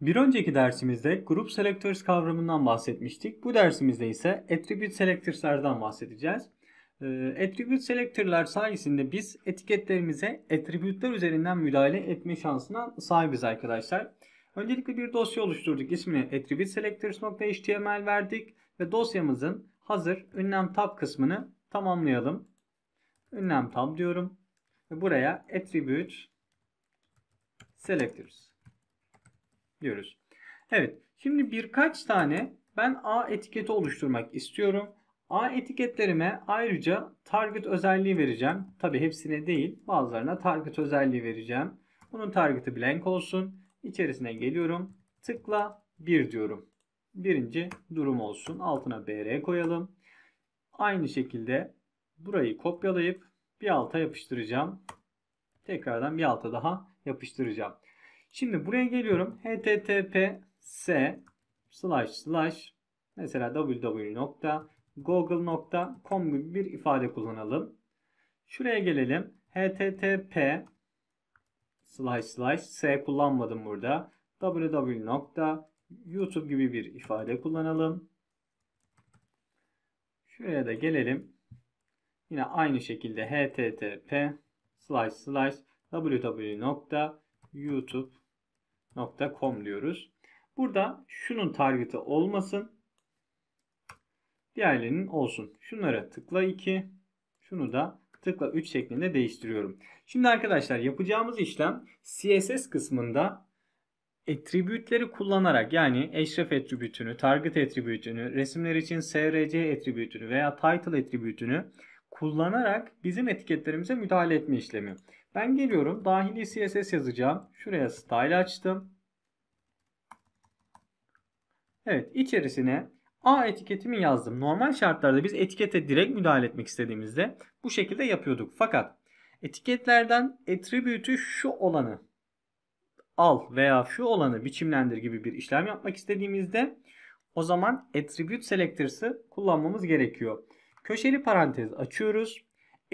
Bir önceki dersimizde Group Selectors kavramından bahsetmiştik. Bu dersimizde ise Attribute Selectors'lardan bahsedeceğiz. Ee, attribute Selector'lar sayesinde biz etiketlerimize attribute'ler üzerinden müdahale etme şansına sahibiz arkadaşlar. Öncelikle bir dosya oluşturduk. İsmini attribute selectors.html verdik ve dosyamızın hazır ünlem tab kısmını tamamlayalım. Ünlem tab diyorum. Ve buraya attribute selectors diyoruz. Evet şimdi birkaç tane ben A etiketi oluşturmak istiyorum. A etiketlerime ayrıca target özelliği vereceğim. Tabi hepsine değil bazılarına target özelliği vereceğim. Bunun target'ı blank olsun. İçerisine geliyorum. Tıkla 1 diyorum. Birinci durum olsun. Altına BR koyalım. Aynı şekilde burayı kopyalayıp bir alta yapıştıracağım. Tekrardan bir alta daha yapıştıracağım. Şimdi buraya geliyorum. https slash slash mesela www.google.com gibi bir ifade kullanalım. Şuraya gelelim. http slash slash s kullanmadım burada. www.youtube gibi bir ifade kullanalım. Şuraya da gelelim. Yine aynı şekilde http slash slash www.youtube target.com diyoruz. Burada şunun targeti olmasın. Diğerlerinin olsun. Şunlara tıkla 2. Şunu da tıkla 3 şeklinde değiştiriyorum. Şimdi arkadaşlar yapacağımız işlem CSS kısmında attribütleri kullanarak yani eşref attribütünü, target attribütünü, resimler için src attribütünü veya title attribütünü kullanarak bizim etiketlerimize müdahale etme işlemi. Ben geliyorum. Dahili CSS yazacağım. Şuraya style açtım. Evet içerisine A etiketimi yazdım. Normal şartlarda biz etikete direkt müdahale etmek istediğimizde bu şekilde yapıyorduk. Fakat etiketlerden attribute'ü şu olanı al veya şu olanı biçimlendir gibi bir işlem yapmak istediğimizde o zaman attribute selector'sı kullanmamız gerekiyor. Köşeli parantez açıyoruz.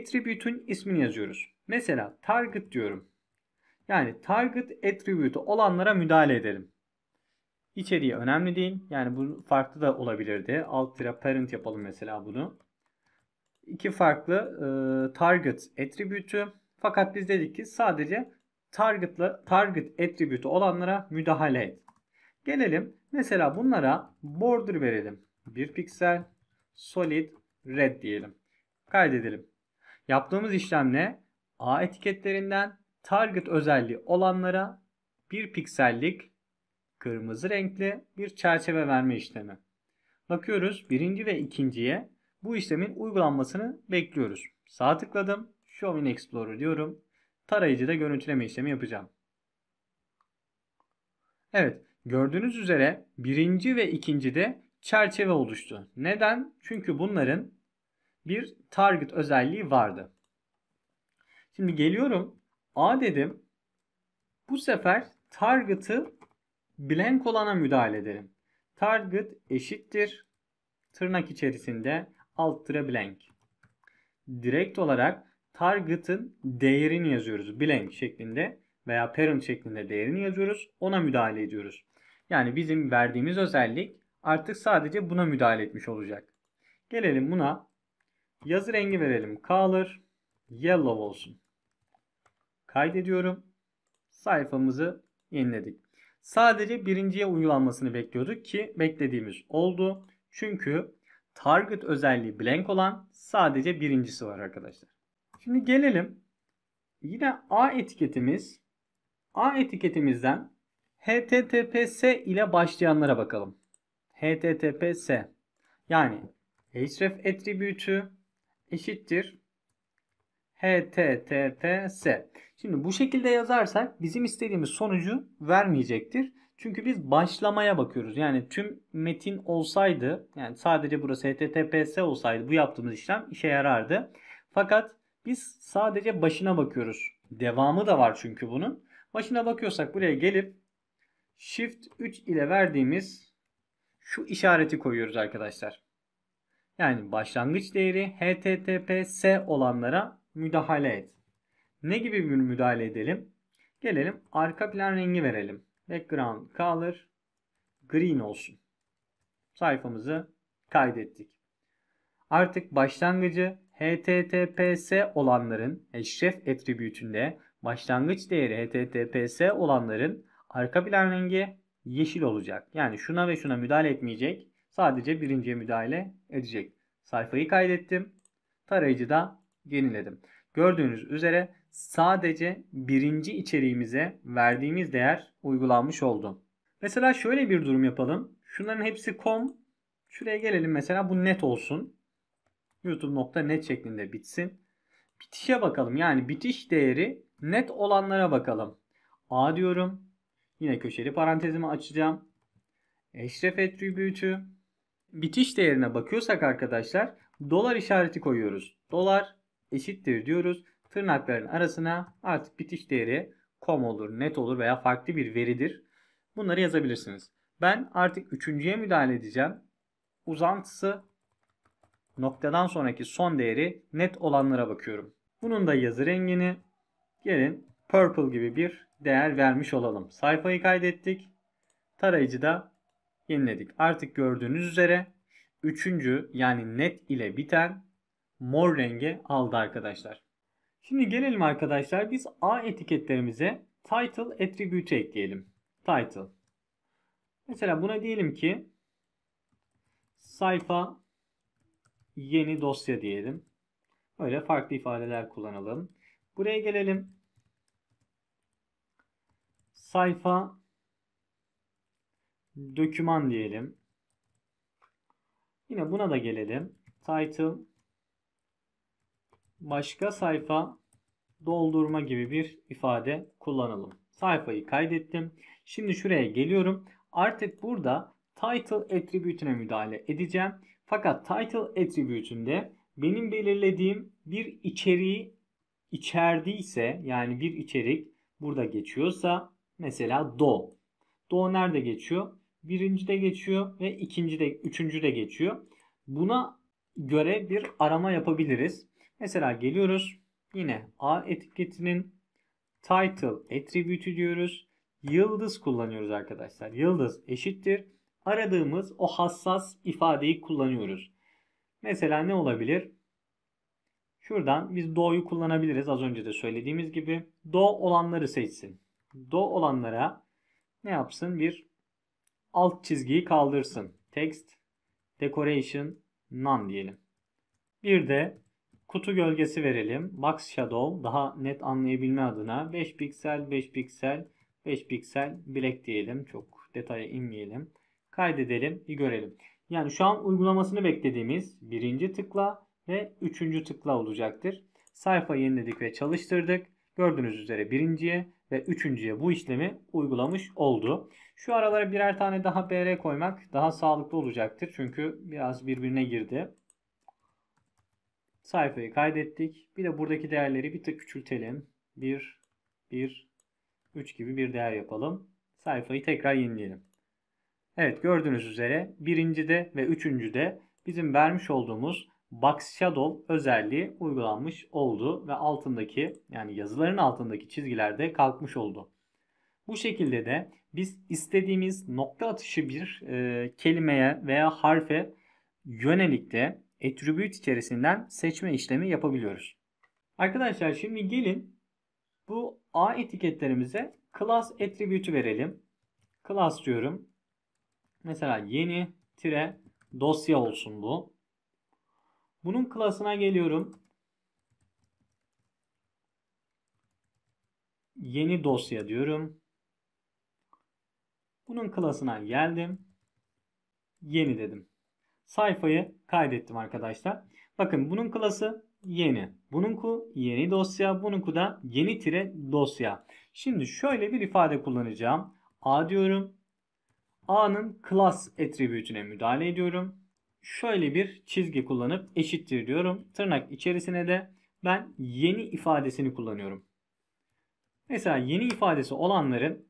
Attribute'ün ismini yazıyoruz. Mesela target diyorum. Yani target attribute'u olanlara müdahale ederim. İçeriği önemli değil. Yani bu farklı da olabilirdi. Alt tira parent yapalım mesela bunu. İki farklı e, target attribute'ü. Fakat biz dedik ki sadece target'la target attribute'u olanlara müdahale et. Gelelim mesela bunlara border verelim. 1 piksel solid red diyelim. Kaydedelim. Yaptığımız işlemle A etiketlerinden target özelliği olanlara bir piksellik kırmızı renkli bir çerçeve verme işlemi. Bakıyoruz birinci ve ikinciye bu işlemin uygulanmasını bekliyoruz. Sağ tıkladım. Show in Explorer diyorum. Tarayıcıda görüntüleme işlemi yapacağım. Evet gördüğünüz üzere birinci ve ikincide çerçeve oluştu. Neden? Çünkü bunların bir target özelliği vardı. Şimdi geliyorum. A dedim. Bu sefer target'ı blank olana müdahale ederim. Target eşittir. Tırnak içerisinde alt tıra blank. Direkt olarak target'ın değerini yazıyoruz. Blank şeklinde veya parent şeklinde değerini yazıyoruz. Ona müdahale ediyoruz. Yani bizim verdiğimiz özellik artık sadece buna müdahale etmiş olacak. Gelelim buna. Yazı rengi verelim. Color yellow olsun kaydediyorum. Sayfamızı yeniledik. Sadece birinciye uygulanmasını bekliyorduk ki beklediğimiz oldu. Çünkü target özelliği blank olan sadece birincisi var arkadaşlar. Şimdi gelelim. Yine A etiketimiz. A etiketimizden HTTPS ile başlayanlara bakalım. HTTPS yani href attribute'ü eşittir HTTTS. Şimdi bu şekilde yazarsak bizim istediğimiz sonucu vermeyecektir. Çünkü biz başlamaya bakıyoruz. Yani tüm metin olsaydı yani sadece burası HTTPS olsaydı bu yaptığımız işlem işe yarardı. Fakat biz sadece başına bakıyoruz. Devamı da var çünkü bunun. Başına bakıyorsak buraya gelip Shift 3 ile verdiğimiz şu işareti koyuyoruz arkadaşlar. Yani başlangıç değeri HTTPS olanlara müdahale et. Ne gibi bir müdahale edelim? Gelelim arka plan rengi verelim. Background color green olsun. Sayfamızı kaydettik. Artık başlangıcı HTTPS olanların eşref attribütünde başlangıç değeri HTTPS olanların arka plan rengi yeşil olacak. Yani şuna ve şuna müdahale etmeyecek. Sadece birinciye müdahale edecek. Sayfayı kaydettim. Tarayıcıda yeniledim. Gördüğünüz üzere sadece birinci içeriğimize verdiğimiz değer uygulanmış oldu. Mesela şöyle bir durum yapalım. Şunların hepsi com. Şuraya gelelim mesela bu net olsun. YouTube.net şeklinde bitsin. Bitişe bakalım. Yani bitiş değeri net olanlara bakalım. A diyorum. Yine köşeli parantezimi açacağım. Eşref attribute'ü. Bitiş değerine bakıyorsak arkadaşlar dolar işareti koyuyoruz. Dolar eşittir diyoruz. Tırnakların arasına artık bitiş değeri kom olur, net olur veya farklı bir veridir. Bunları yazabilirsiniz. Ben artık üçüncüye müdahale edeceğim. Uzantısı noktadan sonraki son değeri net olanlara bakıyorum. Bunun da yazı rengini gelin purple gibi bir değer vermiş olalım. Sayfayı kaydettik. Tarayıcı da yeniledik. Artık gördüğünüz üzere üçüncü yani net ile biten mor renge aldı arkadaşlar. Şimdi gelelim arkadaşlar biz A etiketlerimize title attribute e ekleyelim. Title. Mesela buna diyelim ki sayfa yeni dosya diyelim. Böyle farklı ifadeler kullanalım. Buraya gelelim. Sayfa döküman diyelim. Yine buna da gelelim. Title başka sayfa doldurma gibi bir ifade kullanalım. Sayfayı kaydettim. Şimdi şuraya geliyorum. Artık burada title attribute'üne müdahale edeceğim. Fakat title attribute'ünde benim belirlediğim bir içeriği içerdiyse yani bir içerik burada geçiyorsa mesela do. Do nerede geçiyor? Birinci de geçiyor ve ikinci de, üçüncü de geçiyor. Buna göre bir arama yapabiliriz. Mesela geliyoruz. Yine A etiketinin title attribute'ü diyoruz. Yıldız kullanıyoruz arkadaşlar. Yıldız eşittir. Aradığımız o hassas ifadeyi kullanıyoruz. Mesela ne olabilir? Şuradan biz do'yu kullanabiliriz. Az önce de söylediğimiz gibi do olanları seçsin. Do olanlara ne yapsın? Bir alt çizgiyi kaldırsın. Text, decoration, none diyelim. Bir de Kutu gölgesi verelim. Max Shadow daha net anlayabilme adına 5 piksel, 5 piksel, 5 piksel black diyelim. Çok detaya inmeyelim. Kaydedelim, bir görelim. Yani şu an uygulamasını beklediğimiz birinci tıkla ve üçüncü tıkla olacaktır. Sayfa yeniledik ve çalıştırdık. Gördüğünüz üzere birinciye ve üçüncüye bu işlemi uygulamış oldu. Şu aralara birer tane daha BR koymak daha sağlıklı olacaktır. Çünkü biraz birbirine girdi. Sayfayı kaydettik. Bir de buradaki değerleri bir tık küçültelim. 1, 1, 3 gibi bir değer yapalım. Sayfayı tekrar yenileyelim. Evet gördüğünüz üzere birinci de ve üçüncü de bizim vermiş olduğumuz Box Shadow özelliği uygulanmış oldu ve altındaki yani yazıların altındaki çizgilerde kalkmış oldu. Bu şekilde de biz istediğimiz nokta atışı bir e, kelimeye veya harfe yönelik de attribute içerisinden seçme işlemi yapabiliyoruz. Arkadaşlar şimdi gelin bu A etiketlerimize class attribute'ü verelim. Class diyorum. Mesela yeni tire dosya olsun bu. Bunun class'ına geliyorum. Yeni dosya diyorum. Bunun klasına geldim. Yeni dedim. Sayfayı kaydettim arkadaşlar. Bakın bunun klası yeni. Bununku yeni dosya. Bununku da yeni tire dosya. Şimdi şöyle bir ifade kullanacağım. A diyorum. A'nın class attribute'üne müdahale ediyorum. Şöyle bir çizgi kullanıp eşittir diyorum. Tırnak içerisine de ben yeni ifadesini kullanıyorum. Mesela yeni ifadesi olanların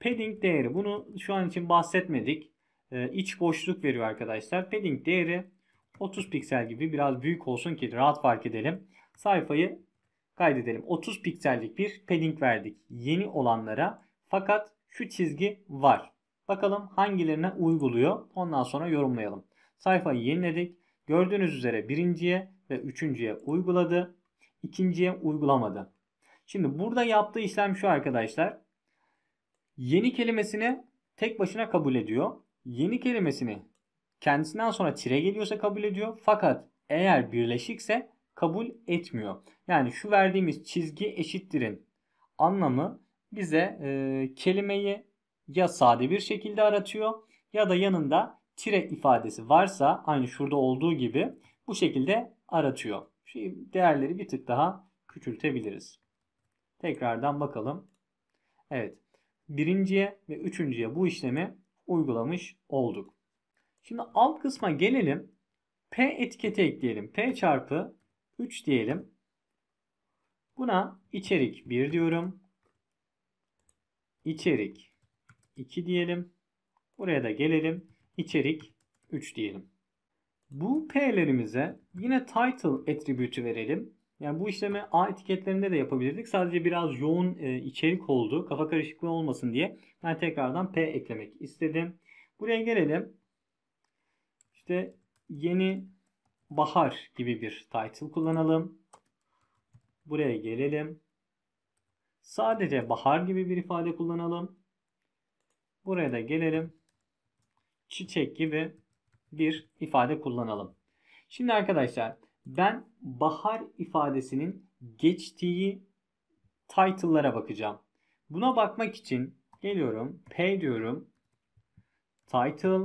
padding değeri bunu şu an için bahsetmedik. E, iç boşluk veriyor arkadaşlar. Padding değeri 30 piksel gibi biraz büyük olsun ki rahat fark edelim. Sayfayı kaydedelim. 30 piksellik bir padding verdik yeni olanlara. Fakat şu çizgi var. Bakalım hangilerine uyguluyor. Ondan sonra yorumlayalım. Sayfayı yeniledik. Gördüğünüz üzere birinciye ve üçüncüye uyguladı. ikinciye uygulamadı. Şimdi burada yaptığı işlem şu arkadaşlar. Yeni kelimesini tek başına kabul ediyor. Yeni kelimesini kendisinden sonra tire geliyorsa kabul ediyor. Fakat eğer birleşikse kabul etmiyor. Yani şu verdiğimiz çizgi eşittirin anlamı bize e, kelimeyi ya sade bir şekilde aratıyor ya da yanında tire ifadesi varsa aynı şurada olduğu gibi bu şekilde aratıyor. Şimdi değerleri bir tık daha küçültebiliriz. Tekrardan bakalım. Evet. Birinciye ve üçüncüye bu işlemi uygulamış olduk. Şimdi alt kısma gelelim. P etiketi ekleyelim. P çarpı 3 diyelim. Buna içerik 1 diyorum. İçerik 2 diyelim. Buraya da gelelim. İçerik 3 diyelim. Bu P'lerimize yine title attribute'ü verelim. Yani bu işlemi A etiketlerinde de yapabilirdik. Sadece biraz yoğun e, içerik oldu. Kafa karışıklığı olmasın diye ben tekrardan P eklemek istedim. Buraya gelelim. İşte yeni bahar gibi bir title kullanalım. Buraya gelelim. Sadece bahar gibi bir ifade kullanalım. Buraya da gelelim. Çiçek gibi bir ifade kullanalım. Şimdi arkadaşlar ben bahar ifadesinin geçtiği title'lara bakacağım. Buna bakmak için geliyorum. P diyorum. Title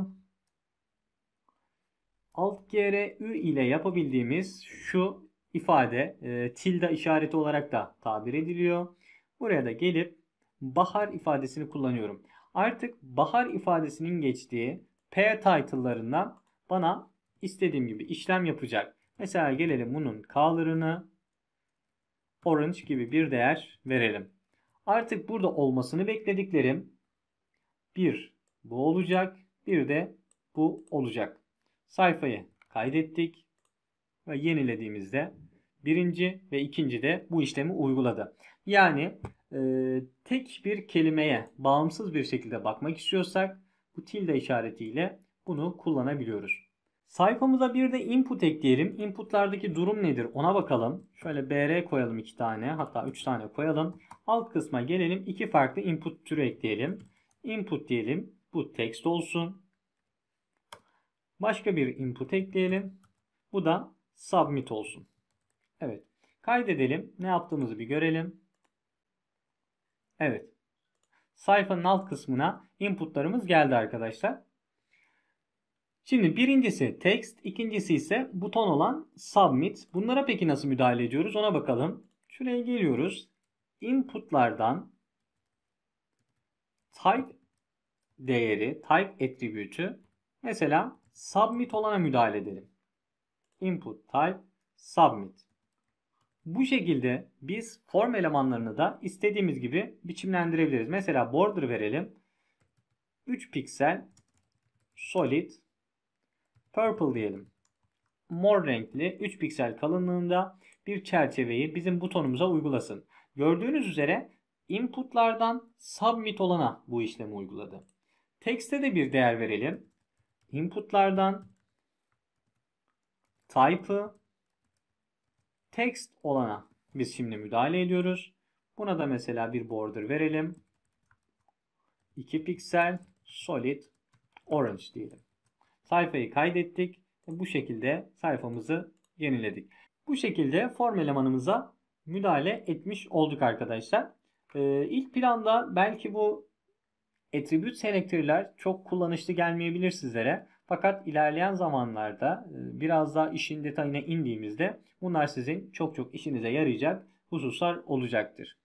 Alt gere Ü ile yapabildiğimiz şu ifade e, tilde işareti olarak da tabir ediliyor. Buraya da gelip bahar ifadesini kullanıyorum. Artık bahar ifadesinin geçtiği P title'larından bana istediğim gibi işlem yapacak. Mesela gelelim bunun K'larını orange gibi bir değer verelim. Artık burada olmasını beklediklerim bir bu olacak bir de bu olacak. Sayfayı kaydettik ve yenilediğimizde birinci ve ikinci de bu işlemi uyguladı. Yani e, tek bir kelimeye bağımsız bir şekilde bakmak istiyorsak bu tilde işaretiyle bunu kullanabiliyoruz. Sayfamıza bir de input ekleyelim. Inputlardaki durum nedir ona bakalım. Şöyle br koyalım 2 tane hatta 3 tane koyalım. Alt kısma gelelim. iki farklı input türü ekleyelim. Input diyelim. Bu text olsun. Başka bir input ekleyelim. Bu da submit olsun. Evet. Kaydedelim. Ne yaptığımızı bir görelim. Evet. Sayfanın alt kısmına inputlarımız geldi arkadaşlar. Şimdi birincisi text, ikincisi ise buton olan submit. Bunlara peki nasıl müdahale ediyoruz ona bakalım. Şuraya geliyoruz. Inputlardan type değeri, type attribute'ü mesela submit olana müdahale edelim. Input type submit. Bu şekilde biz form elemanlarını da istediğimiz gibi biçimlendirebiliriz. Mesela border verelim. 3 piksel solid Purple diyelim. Mor renkli 3 piksel kalınlığında bir çerçeveyi bizim butonumuza uygulasın. Gördüğünüz üzere inputlardan submit olana bu işlemi uyguladı. Text'e de bir değer verelim. Inputlardan type'ı text olana biz şimdi müdahale ediyoruz. Buna da mesela bir border verelim. 2 piksel solid orange diyelim. Sayfayı kaydettik. Bu şekilde sayfamızı yeniledik. Bu şekilde form elemanımıza müdahale etmiş olduk arkadaşlar. Ee, ilk planda belki bu attribute selektörler çok kullanışlı gelmeyebilir sizlere. Fakat ilerleyen zamanlarda e, biraz daha işin detayına indiğimizde bunlar sizin çok çok işinize yarayacak hususlar olacaktır.